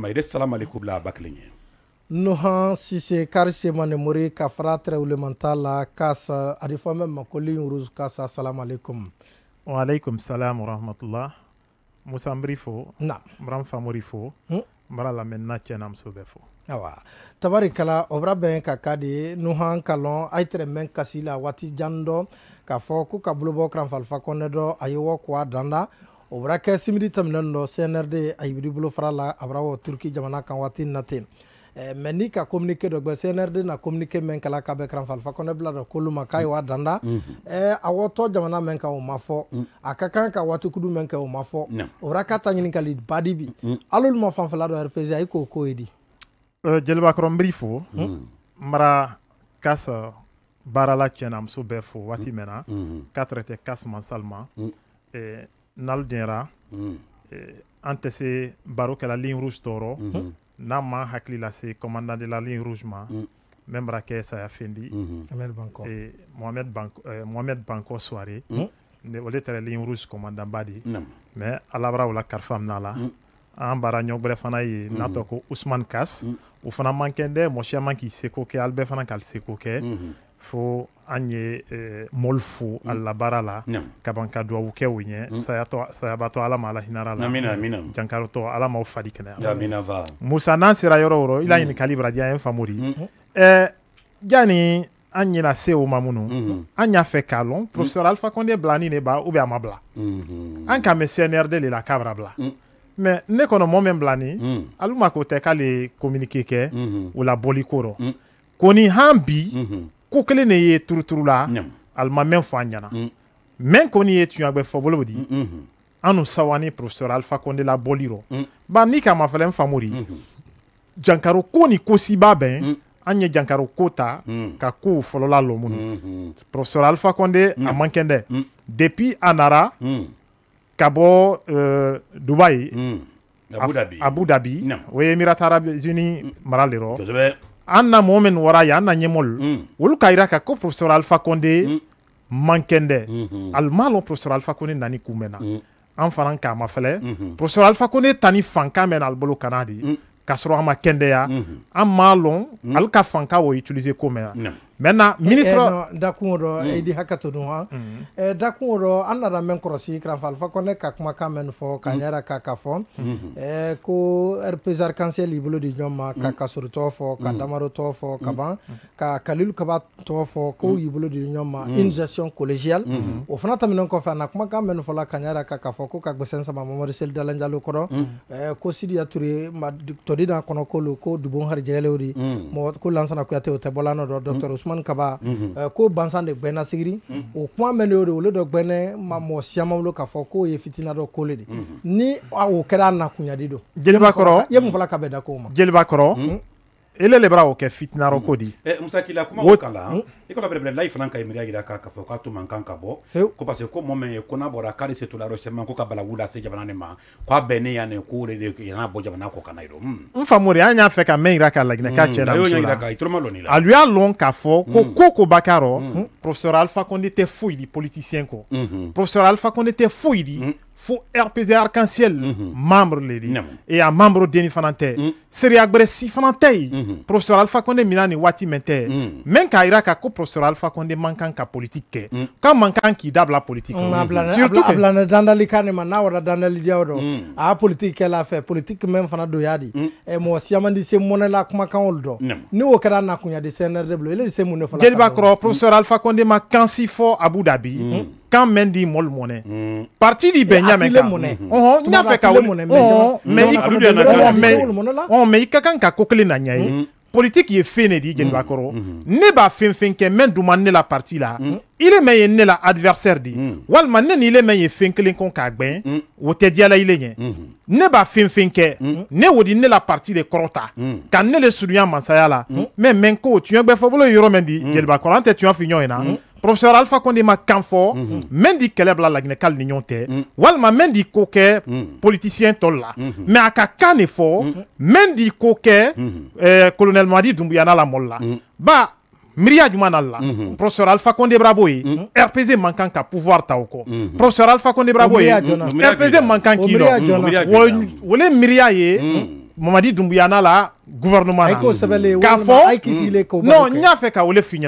Maïdé Salam la Abaklenye. nohan si c'est Kafra mori ka fara trɛwlemanta la kasa a de fɔ mɛ makoli yuruz kasa salam Wa musa salam salam na mara n famori fo hmm? n bara lamɛn na cɛ namuso bɛɛ awa tabarikala o bara bɛn ka nohan kalon a men kasila, wati jando, la waati jan dɔ k'a danda o bɔra simiri tɛmɛnen dɔ cnrd a yibiri bolofara la a turki jamana kan waati na ten mɛ ni ka communiqué do gbɛ cnrd na communique men kala ka bɛ karanfalifa kɔnɛ bila dɔ k'olu ma k'a wa danda a awoto jamana men ka o mafo akakan mm. a ka watu kudu men ka o mafo fɔ o bɔra k'a ta badi bi mm. al'olu ma fanfɛla do rpz a i k'o k'o edi di jelba n b'i fo mm. mara kasa baarala cɛ na muso wati fo 4 mɛn na ka tɛrɛtɛ n'ale jɛra hmm. eh, antese baroque la ligne rouge toro, hmm. n'a ma la c'est commandant de la ligne rouge ma min bara kɛ saya Mohamed Banko eh, bankɔ hmm. ne ole la ligne rouge commandant ba mais ala la ola la en bara ɲɔgwɛrɛ fana n'a tɔ Ousmane usman ou fana man kɛ man k'i seko kɛ albe fana k'ali fo an ye eh, mɔl fo mm. alla baara la kaban ka duwawu kɛ mm. o ɲɛ sayabatɔ ala ma ala hinara la jankarotɔ ala m'aw fari kɛnɛya musa n'an sera yɔrɔ yɔrɔ ila la mm. kalibra baraja ye famori jani eh, an ɲina se o ma minnu mm-hmm. an y'a fɛ k'a lɔn professeur alpha conde bilani ne b'a ou bien a ma bila mm-hmm. an kan bɛ cnrd le la k'a bara bila mɛ ne kɔnɔ mɔ min bila alu ma ko tɛ k'ale communiqué kɛ mm-hmm. o la bɔli ko rɔ koni han bi ko kelen ne ye turuturu la alimamɛn fɔ an ɲɛna mm. mɛn kɔni ye tuɲagwɛ fɔ bolo di mm-hmm. anu sawani professeur alpha konde la bɔli rɔ mm. ba ni k'a ma fɛlɛ n faamu de mm-hmm. jankaro ko ni ko kosiba bɛn mm. an ye jankaro ko ta ka kow fɔlɔla lɔmunu minnu mm-hmm. professeur alpha konde a man kɛn dɛ depuis a nara ka bɔ euh, dubayi abu dhabi o ye emirate arabe unis mara le rɔ an na mɔgɔ min wara yan an na ɲɛmɔlu olu mm. k'a yira ka ko professeur alpha konde man kɛn dɛ ali m'a lɔn professeur alpha konde nani kun mɛnna an mm. fana k'a ma fɛlɛ mm-hmm. professeur alpha konde tani fankan mɛnna ali bolo kana de mm. k'a sɔrɔ a ma kɛndɛya mm-hmm. an m'a lɔn ali ka fanka o utiliser ko mɛnna maintenant ministre eh, eh, dakuŋo dɔ mm. idi hakɛ to nu han mm. eh, dakuŋo dɔ an nana ka kumakan mɛn ka n mm. ka ka fɔ mm-hmm. eh, ko rpsr kansɛl i di ɲɔgɔn ma ka mm. kasori tɔgɔ fɔ ka mm. damaro tɔgɔ fɔ ka ban ka kalilu kaba tɔgɔ fɔ ko i di ɲɔgɔn ma collégiale mm-hmm. o fana tɛmɛnen kɔfɛ a na kumakan mɛn fɔla ka n yɛrɛ ka ka fɔ ko ka gbɛsɛn sama mamadu seli dalanjalo kɔrɔ eh, ko sidiya ture tɔdina kɔnɔ kolu ko dubon harijɛgɛlew di ko lansana kuyate o tɛ bɔlanɔ dɔ dɔctr usman kaba mhm. eh, ko bansan de gbɛnna sigiri mhm. o kuma mɛn de o de olu dɔ gbɛnɛ ma mɔ siyaman wolo k'a fɔ k'o ye fitina dɔ kole de mhm. ni o kɛra a nakunyadi don jeliba kɔrɔ i ye mun fɔla ka bɛn da ko ma jeliba kɔrɔ hmm? ele le bara o kɛ fitinarɔ eh, e ko di musakila kuma o kan la i kana bɛrɛbɛrɛla i fana ka imiriya yira k'a fɔ k'a to man kan ka bɔ ko parce que ko mɔ min ye ko n'a bɔra k'ale se tola yɔrɔsɛma ko ka balawu se jamana ne ma k'a bɛɛ ne yan ne ko de yana bɔ jamana kɔ kana yɔrɔ n faamu de an y'a fɛ ka mɛn yira hmm. ka laginɛ k'a hmm. cɛ e la a lu y'a lɔn k'a fɔ hmm. ko ko ko ba rɔ professeur alpha konde tɛ foyi di politicien kɔ professeur alpha konde tɛ foyi di fo rpg arc-en-ciel mhm. membre le et un a membre deni fana tɛ seereya gwɛrɛ si professeur alpha konde mina Wati Mente, mhm. même tɛ mɛn k'a yira ka ko professeur alpha konde man kan ka politique kɛ mhm. ka man kan k'i dabila politique abilana dandali ka ne ma n'a wara dandali politique a politique, politique même fait politique même fana do y'a di mɔgɔ siyaman di c'est mon kumakan olu dɔ ni o kɛra nakunya di a bolo ele di se mun de fɔla jeliba kɔrɔ professeur alpha konde ma kansi fɔ abu dhabi kan mɛn di mɔli mɔnɛ parti di bɛ ɲamɛ kan n y'a fɛ ka mɛ i ka kan ka ko kelen na ɲa ye politiki ye fen de di jeliba kɔrɔ ne b'a fɛn fɛn kɛ mɛ duma ne la parti la mm-hmm. ile mɛ ye ne la adversaire de ye walima ne ni ile mɛ ye fɛn kelen kɔn k'a gbɛn o tɛ diyala ile ɲɛ ne b'a fɛn fɛn kɛ ne o di ne la parti de kɔrɔta ka mm-hmm. ne le surunya masaya la mɛ mɛ ko tiɲɛ bɛɛ bolo ye yɔrɔ mɛn di jeliba kɔrɔ an tɛ tiɲɛ fi ɲɔgɔn in na professeur alpha Condé ma kan mhm. mendi min di kɛlɛ bila laginɛkali ni ɲɔgɔn tɛ mhm. walima min di ko madi mhm. la molla, ba miiriya na la professeur alpha Condé brabo e, RPZ manquant man ka pouvoir taoko. professeur alpha konde brabo RPZ manquant qui. kan k'i dɔ wole miiriya e, mamadi la gouvernement na non n y'a fɛ ka wele fi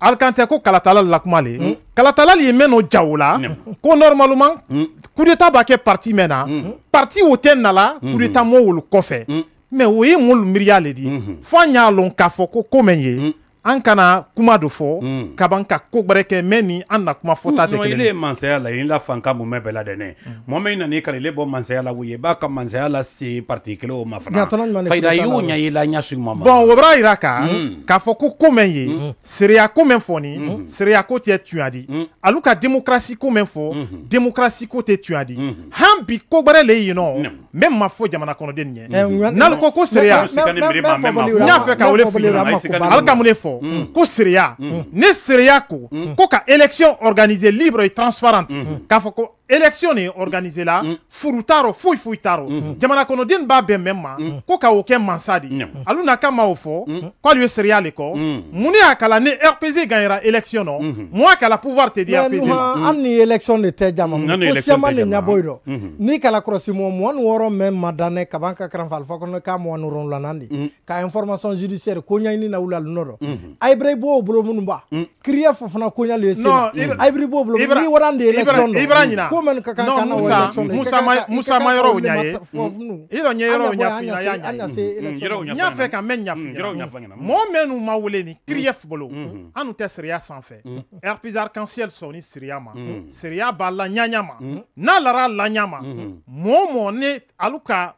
alikantɛ ko kalatala lakuma le mm. kalatala le mɛn n'o jaw la hmm. ko normalement hmm. coup d'état b'a kɛ parti mɛn na hmm. parti o tɛ nala coup d'état mɔɔw kɔfɛ mɛ o ye mun miiriya le di fo an y'a lɔn k'a fɔ ko ko mɛ n ye. an kana kuma do fɔ mm. kaban ka ko gwɛrɛ kɛ mɛ ni an na kuma fɔta tɛ kelen ye mansaya la i la fanka mumɛ bɛɛ la dɛnɛ mɔgɔ min nan'i kala ile bɔ mansaya la ye b'a ka mansaya la se parti kelen o ma fana fayida y'o ɲɛ ye la ɲɛ suguma ma bɔn o b'a yira ka k'a fɔ ko ko mɛn ye seereya ko mɛn fɔ ni seereya ko tɛ tuyadi alu ka demokarasi ko mɛn fɔ demokarasi ko tɛ tuyadi han bi ko gwɛrɛ le yen nɔ mɛ ma fɔ jamana kɔnɔden ɲɛ n'alu ko ko seereya n y'a fɛ ka wele fili ala fɔ ko ce hmm. hmm. ne ko hmm. ko élection organisée, libre et transparente k'a election nin là la fouitaro t'a rɔ foyi foyi t'a rɔ b'a bɛn mɛn mm. ko ka o kɛ mansa de n'a ka ma o fɔ k'alu ye seereya le ni rpz gagnera election nɔ mun mm-hmm. kala pouvoir te di rpz ma mm. élection de tɛ jama ko sema de ɲabɔ ni kala kɔrɔsi mɔ mɔni wɔɔrɔ mɛn ma danɛ ka ban ka karanfa alifa kɔnɔ k'a mɔni wɔrɔnwulanan de mm. ka information judiciaire ko ɲɛɲini na wula lunɔ dɔ mm-hmm. ayibira i b'o bolo minnu ba kiriya ko ɲɛli ye sema ayibira i ni waran de musa musa ma musa ma yoro nya ye ilo nya yoro nya fi ya nya nya ka men nya mm, fi yoro mm. ma wole ni mm. krief bolo mm-hmm. anu tɛ siria san fɛ arc-en-ciel sɔni siriya ma siriya b'a la ɲaɲa ma n'a lara la ɲa ma mɔɔ mɔɔ ni alu ka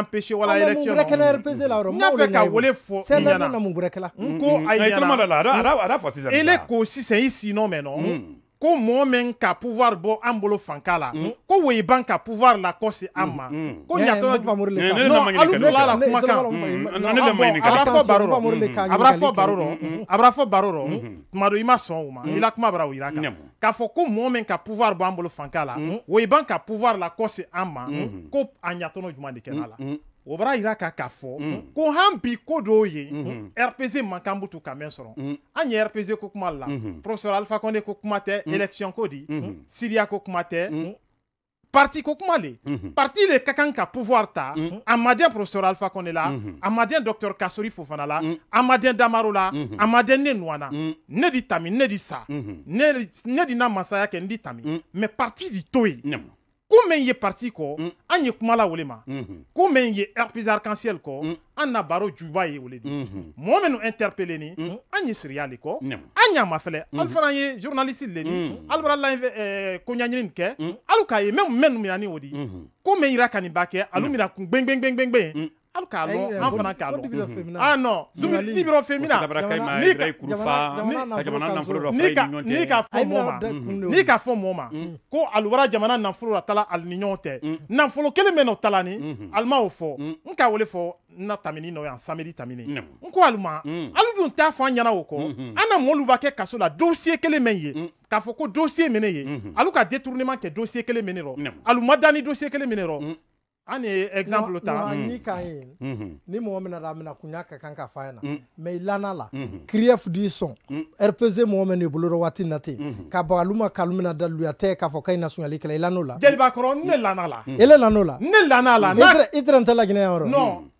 empêcher wala élection mun bɛrɛkɛla RPC la yɔrɔ n y'a fɛ ka wele fɔ i ɲɛna n ko a ɲɛna il est qu'au sisan i sinon maintenant ko mɔɔ min ka pouvoir bɔ an bolo fanka la mm. ko woyiban ka pouvoir lakosi an mm, ma mm. ko ɲatɔalu eh, eh, eh, la kumakan fɔ baro rɔ a baro rɔ tuma do i ma sɔn o ma i la kuma bara o yira kan k'a fɔ ko mɔɔ min ka pouvoir bɔ an bolo fanka la woyiban ka pouvoir la kɔse an ma ko a ɲatɔnɔ juman de kɛra la o bara yira ka k'a fɔ mm. ko han bi ye mm-hmm. rpz man kan Any t'u ka rpz mm. ko kuma la mm-hmm. professeur alpha kɔnde ko kuma tɛ mm. élection ko di mm-hmm. siriya ko kuma tɛ parti ko parti le ka kan pouvoir ta professeur alpha kɔnde la a docteur kasori fofana la a maden damaro la a maden ne dit ne di tami ne di sa ne na mais parti di to ko min ye parti kɔ mm. an ye kuma la wele ma mm -hmm. ko min ye rpz arcanciel kɔ mm. an na baro juba ye wele di -hmm. mɔɔ minnu interpele ni mm. an ye siriya le kɔ an ɲama fɛlɛ -hmm. ali fana ye journalisti le ni mm. ali bara laɲi koɲaɲini nin kɛ mm. alu k'a ye mɛmu mɛnu mina ni o di ko min yira ka nin b'a kɛ alu mina kun gbɛngbɛngbɛngbɛn hali k'a lɔn an fana k'a lɔn a nɔn dibirɔ femina n'i ka fɔ mɔɔ ma n'i ka fɔ mɔɔ ko aluwara jamana nafolo la tala al ni ɲɔgɔn mm. tɛ nafolo kelen bɛ n'o tala ni mm-hmm. alima y'o fɔ mm. n k'a wele fɔ n na tamini nɔ yan samedi tamini n ko alima hali dun t'a fɔ an ɲɛna o kɔ an na mɔɔlu b'a kɛ kaso la dossier kelen mɛ ye mm. k'a fɔ ko dossier mɛ ne ye mm-hmm. alu ka détournement kɛ dossier kelen mɛ rɔ alu ma da ni dossier kelen mɛ rɔ ani exemple ta mm. mhm. ni kan ye ni mɔgɔ min nana a mina kunya ka kan ka f'a ɲɛna mɛ mm. i lana la mhm. kiriyɛfu d'i sɔn mm. rpz mɔgɔ min n'i bolo dɔ waati na ten mhm. ka bagalu ma kalu mina da luya tɛ k'a fɔ k'a ye nasonyali kɛlɛ i lan'o la jeliba kɔrɔ ne lana la e le lan'o la ne lana la i tɛrɛ n tɛ laginɛ yan yɔrɔ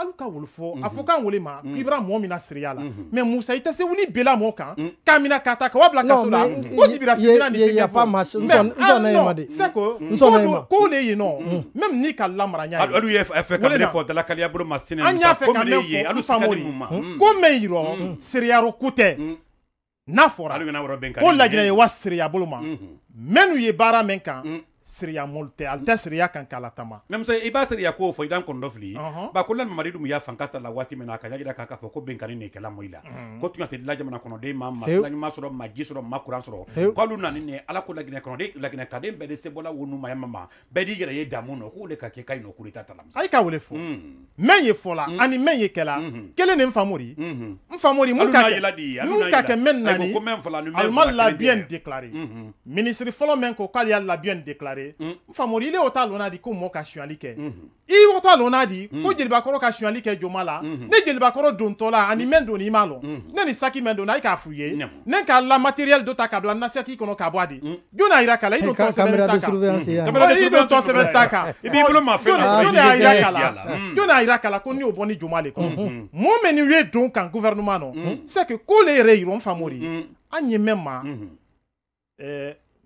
alu ka wolo fɔ a fɔ mhm. k'an wele ma mhm. k'i bɛra min na siriya la mhm. mɛ musa i tɛ se wuli bela mɔgɔ kan k'a mina k'a ta ka wa bila kaso la o dibira fitina ni fɛn fɔ mɛ nɔ seko k'o de yen nɔ même n'i ka lamara ɲa ye alu ye fɛ ka min fɔ dalakaliya bolo ma sinɛ an y'a fɛ ka min fɔ alu famori hmm. ko mɛ yirɔ hmm. siriyaro ko tɛ hmm. n'a fɔra ko laginɛ ye wa siriya bolo ma mɛnu ye baara min kan siriya mol tɛ ali tɛ siriya kan k'a la i b'a siriya ko fɔ i dan kɔnɔdɔ ba ko lani mamadi y'a fanga ta la waati min na a ka ɲagira ko bɛnkani ne kɛla mɔ ko tun ka la jamana kɔnɔden ma ma sira ɲuman sɔrɔ ma ji sɔrɔ ma kuran sɔrɔ k'alu nani ne ala ko laginɛ kɔnɔden laginɛ kaden bɛɛ de se bɔla wo ma ma ma d'i yɛrɛ ye damu nɔ k'o de ka kɛ ka ɲi nɔ ta la muso ka wele fɔ hmm. mɛn ye fɔla hmm. ani mɛn ye kɛla hmm. kelen de n famori n famori mun ka kɛ mun ka kɛ mɛn nani a ma labiyɛn déclaré ministre fɔlɔ mɛn ko k'ale y'a labiyɛn déclaré n mm. famori ile o ta lonna di ko mɔ ka suyali kɛ mm-hmm. i o ta lonna di mm. ko jelibakɔrɔ ka suyali kɛ joma la mm-hmm. ne jelibakɔrɔ dontɔla ani mɛn mm. donni i m'a lɔn mm-hmm. ne ni saki mɛn donna i k'a f'u ye ne k'a la matériel dɔ ta k'a bila nasɛti kɔnɔ k'a bɔ a di jɔn y'a yira k'a la i don sɛbɛn ta kan i don sɛbɛn ta kan i b'i bolo maa fɛn na jɔn y'a yira ah, k'a la jɔn y'a yira k'a la ko n'i y'o bɔ ni joma le kɔnɔ mɔɔ min n'u ye don kan gouvernement nɔ c'est que k'o le yɛrɛ yira n famori an ɲɛ mɛn maa eh,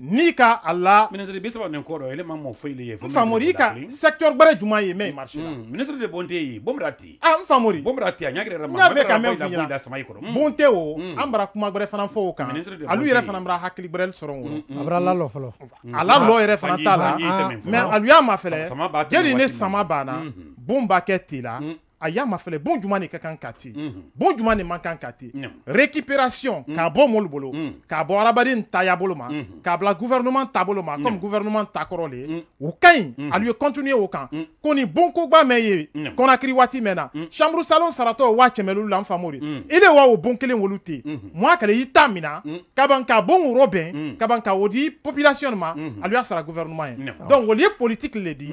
ni mm, mm, ah, mm. ka a la ministre i ka secteur gbɛrɛ juman ye mɛ marché la n famori bon fɛ ka mɛn f'i ɲɛna bonté o an bara kuma gbɛrɛ fana fɔ o kan alu yɛrɛ fana bara hakili gbɛrɛ sɔrɔ o a bara lalɔ yɛrɛ fana t'a la mɛ alu y'a ma fɛlɛ jeli ne sama banna bon b'a kɛ tela a fait le bon juman ne ka mhm. bon juman ne man kan ka récupération mhm. k'a bɔ molu bolo mhm. k'a kabla taya bolo gouvernement taboloma comme gouvernement takorole le ye o ka continuer au qu'on ko nin bon koba mɛn ye kɔnakiri waati wati na chambre salon sarato wa kɛmɛlu lan n faamu wa o bon kelen wolu moi kɛlɛ i ta mina ka bon robin kabanka ka ban ka à di population gouvernement donc au lieu politique le dit.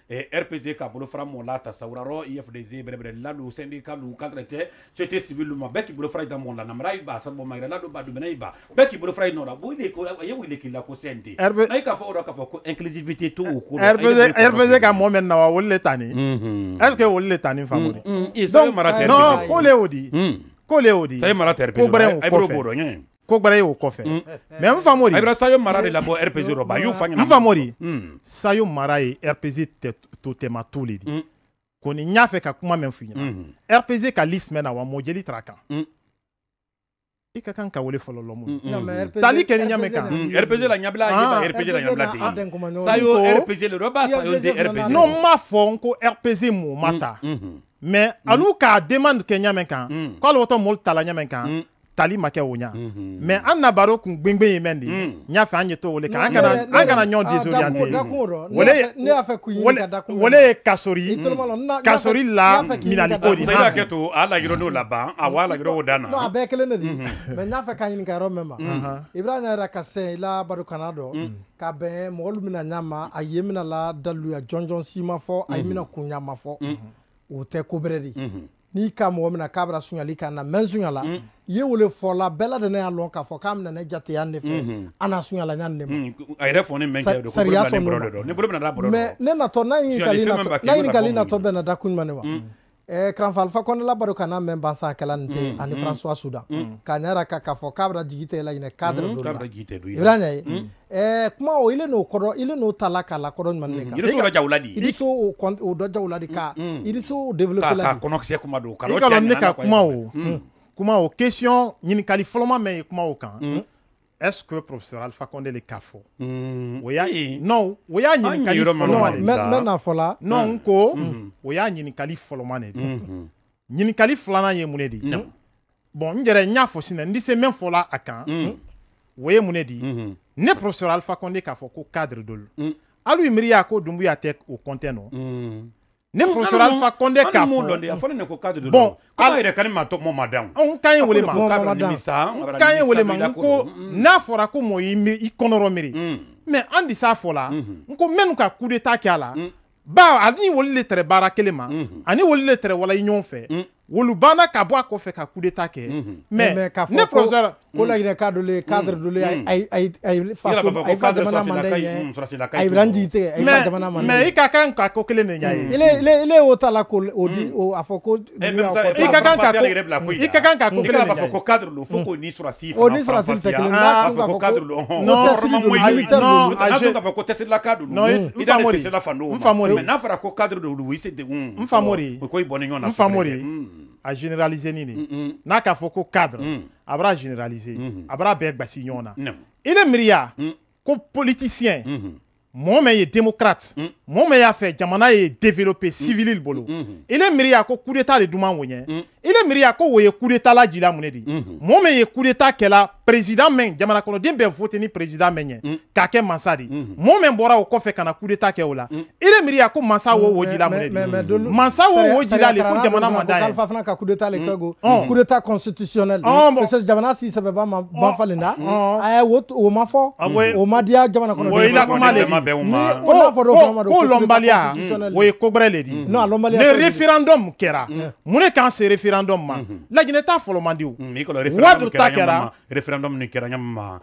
eh, rpg k'a bolo bolofara mɔla sawuraro ifdc bɛrɛbɛrɛlila do sɛndika lu katrɛtɛ société civile lu ma bɛɛ k'i bolofara i da mɔla namara i ba sabɔ magɛrɛla do ba dumɛnɛ i ba bɛɛ k'i bolofara i nɔ la bo ko a ye wele k'i la ko sɛnde n'a i e k'a fɔ o dɔ k'a fɔ ko inclusivité to e o ko la rpg ka mɔ mɛn na wa olu le tani mhm. est ce que olu le tani faamu mm, mm, mm. de donc non k'o le y'o di k'o le y'o di ko bɛrɛ y'o kɔfɛ ko gbara y'o kɔfɛ mɛ n famori ayira sayo mara de labɔ rpz rɔ ba y'o fa ɲɛna n famori sayo mara ye rpg to tɛma to le di kɔni n y'a fɛ ka kuma min f'i ɲɛna rpz ka liste mɛn na wa mɔ jeli t'a kan i ka kan ka wele fɔlɔ lɔmu tali kɛ ni ɲamɛ kan rpg la ɲabila ye rpg la ɲabila de ye sayo rpg le roba sayo de rpg non m'a fɔ n ko rpg mu ma ta mais alu k'a demande kɛ ɲamɛ kan k'alu wɔtɔ mɔlu tala ɲamɛ kan tali ma kɛ o ɲa mɛ an na baro kun gbengben ye mɛn de mm. n y'a fɛ an ye to wele kan an kana ɲɔn ah, désorienté wale ye kasori mm, kasori la minaliko de n'a hakɛ to a lajira n'o laban a wa lajira o dan na a bɛɛ kelen de di mɛ mm. n y'a fɛ k'a ɲininka yɔrɔ mɛn ma ibrahima yɛrɛ ka sɛn i la barokana dɔ ka bɛn mɔgɔ min bɛna ɲa ma a ye mina la daluya jɔnjɔn si ma fɔ a ye mina kun ɲa ma fɔ o tɛ ko bɛrɛ de n'i ka mɔgɔ min na k'a na mɛ n mm. ye wele fɔla bɛɛ de ne y'a lɔn k'a fɔ k'a bɛna ne jate yan de fɛ mm-hmm. a na sunyala ne ma mm, a yɛrɛ fɔ ne natɔ n'a ɲininkali natɔ bɛɛ na da kun jumɛn de mm. Eh, kranfalfa kɔnɔla baro kana mɛn basa kɛla nin tɛ ani françois sudan ka ɲara ka k'a fɔ k'a bɛna jigi tɛ la ɲinɛ cadre do la ibra ɲa ye kuma o ile n'o kɔrɔ ile n'o tala k'a la kɔrɔ ɲuman ne kan iriso dɔ jaw ladi iriso o dɔ jaw ladi ka iriso développer la ka kɔnɔkisɛ kuma do ka dɔ ja ɲina na ka kuma o mm. Mm. kuma o question ɲininkali fɔlɔma mɛn ye kuma o kan mm est-ce que professeur alpha konde le k'a fɔ o y'a non o y'a ɲininkali fɔlɔma de ye n bɛna fɔ la non ko o y'a ɲininkali fɔlɔma de ye ɲininkali filanan ye mun de ye bon n yɛrɛ n y'a fɔ sinɛ n tɛ se min fɔla a kan o ye mun de ne professeur alpha k'a fɔ ko cadre dɔ lo hali u ko dunbuya tɛ o kɔntɛ nɔ hmm ne professeur alpha konde k'a fɔ bon n ye wele ma n kan ye wele ma n mm. n'a fɔra ko mɔɔ y'i miiri i kɔnɔrɔ miiri mɛ mm. an de s'a fɔ la mm-hmm. n ko minnu ka coup d'etat kɛ a la mm. ba ani wali le tɛrɛ baara kelen ma mm-hmm. ani wali le tɛrɛ walayi ɲɔgɔn fɛ wolu banna ka bɔ a kɔfɛ ka coup d'état kɛ mɛ ne professeur ko mm. laginɛ ka mm. dole mm. cadre dole ayi fa jamana mande ɲɛ ayi bila n jigi tigɛ ayi fa jamana mande mɛ i ka kan ka ko kelen de ɲa ye ile ile y'o ta la ko o di o a fɔ ko i ka kan ka ko i ka kan ka ko kelen de ɲa ye ko cadre lo fo ko ni surasi o ni surasi tɛ kelen n'a tun ko cadre lo non ayi ah, non n'a tun k'a fɔ ko tɛsirila ka do lo i da ne sɛsɛla fan do o ma mɛ n'a fɔra ko cadre de lo o y'i se degun n famori o ko i bɔ ni ɲɔgɔn na n famori a généraliser nini mm, mm. n'a k'a cadre mm. -hmm. a généraliser a bara bɛɛ gbasi ɲɔgɔn na i ko politicien mɔɔ mɛn démocrate mɔɔ mɛn y'a fɛ jamana ye développer civili bolo i le miiriya ko coup d'état de duman woyen i miiriya ko wo coup d'état la jila mun ne di mɔɔ mɛn coup d'état kɛla president mɛn kɔnɔden bɛɛ vote ni président mɛn ɲɛ mm. k'a kɛ mansa de ye mm-hmm. mɔɔ min bɔra o kɔfɛ kana na coup d'etat kɛ o la mm. i mm, de miiri a ko mansa wo wo jira mun de mansa wo wo jira le ko jamana ma da ye alifa fana ka coup d'etat le kɛ ko oh. coup d'etat constitutionnel oh, parce que jamana si sɛbɛba ma ban falen da ɛɛ o o ma fɔ ah, o ma diya jamanakonoden o ila kuma le di ni n'a fɔ dɔw fana ma don ko lɔnbaliya o ye kogbɛrɛ le di non a lɔnbaliya le référendum kɛra mun de k'an se référendum ma mm-hmm. laginɛ ta fɔlɔ man di o wadu ta kɛra référendum ni kɛra ɲa ma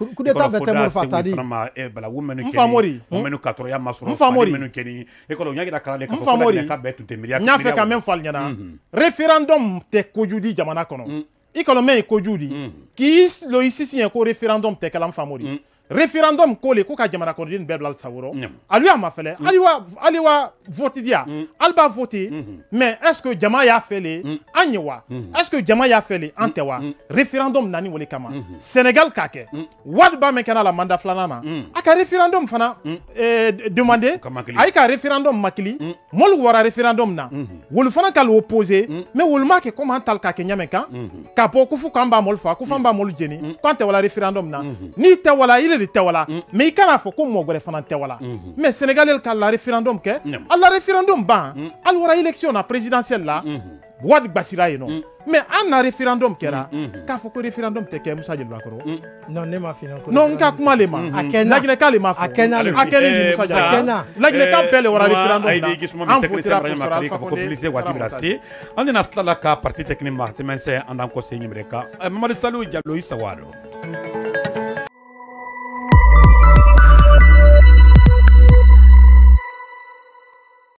ma bala wo mɛnu kɛni mɛnu katɔrɔya masɔrɔ mɛnu kɛni e kɔrɔ ɲa yira kalale ka bɛɛ tun tɛ miiriya ɲa fɛ ka mɛn fali ɲɛna mhm. référendum tɛ kojudi jamana kɔnɔ mhm. i kɔnɔ mɛn ye kojudi mhm. k'i lo i sisiɲɛ ko référendum tɛ kɛla n famori référendum kole ko ka jamana kɔnɔden bɛɛ bila sa wɔrɔ mm. ali y'a ma fɛlɛ ali wa voti dia vote mm. diya b'a vote mm-hmm. mais est ce que jama y'a fɛ le mm. an ye wa mm-hmm. est ce que jama y'a fɛ le mm-hmm. an tɛ wa référendum nani wale kama sénégal k'a kɛ wari ba min kɛra a la manda filanan na a ka référendum fana demander a ye ka référendum makili mol wara référendum na wolu fana ka l'opposer mais wolu m'a kɛ comme an tali k'a kɛ ɲamɛ kan ka bɔ ko k'an b'a mɔlu fa ko fo an b'a jeni k'an tɛ wala référendum na n'i tɛ wala il de tɛ wala mɛ mm. i kan'a fɔ ko mɔgɔ wɛrɛ fana tɛ wala mɛ sénégalais ka la référendum kɛ a la référendum ban mm. hali wara élection na présidentielle la wadi gbasira yen nɔ mm. mais an na référendum kɛra k'a fɔ ko référendum tɛ kɛ musa jeliba kɔrɔ non ne ma fina ko non n ka kuma le ma a kɛnɛ laginɛka le ma fɔ a kɛnɛ eh, a kɛnɛ ni musa jeliba kɛnɛ laginɛka bɛɛ le wara référendum na an votera pour sɔrɔ alpha kɔnde publicité waati bɛna se an tɛna sila la ka parti technique ma tɛmɛnsɛ an n'an kɔ se eh, ɲɛmɛrɛ kan mamadi salihu jalo i sago a rɔ